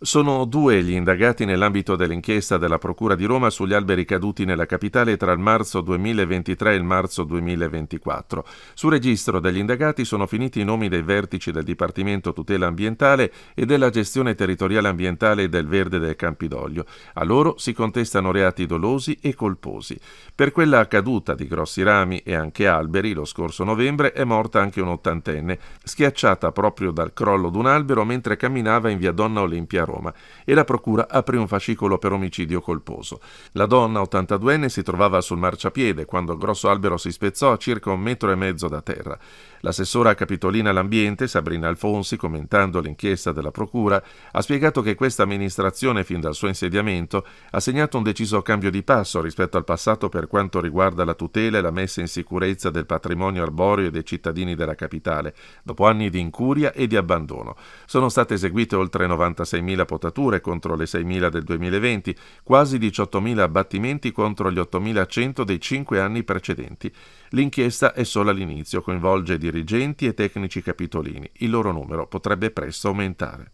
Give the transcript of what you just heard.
Sono due gli indagati nell'ambito dell'inchiesta della Procura di Roma sugli alberi caduti nella capitale tra il marzo 2023 e il marzo 2024. Sul registro degli indagati sono finiti i nomi dei vertici del Dipartimento Tutela Ambientale e della Gestione Territoriale Ambientale del Verde del Campidoglio. A loro si contestano reati dolosi e colposi. Per quella caduta di grossi rami e anche alberi lo scorso novembre è morta anche un'ottantenne, schiacciata proprio dal crollo d'un albero mentre camminava in via Donna Olimpia Roma e la procura aprì un fascicolo per omicidio colposo. La donna, 82enne, si trovava sul marciapiede quando un grosso albero si spezzò a circa un metro e mezzo da terra. L'assessora capitolina all'ambiente, Sabrina Alfonsi, commentando l'inchiesta della procura, ha spiegato che questa amministrazione, fin dal suo insediamento, ha segnato un deciso cambio di passo rispetto al passato per quanto riguarda la tutela e la messa in sicurezza del patrimonio arboreo e dei cittadini della capitale, dopo anni di incuria e di abbandono. Sono state eseguite oltre 96.000 22.000 potature contro le 6.000 del 2020, quasi 18.000 abbattimenti contro gli 8.100 dei cinque anni precedenti. L'inchiesta è solo all'inizio, coinvolge dirigenti e tecnici capitolini. Il loro numero potrebbe presto aumentare.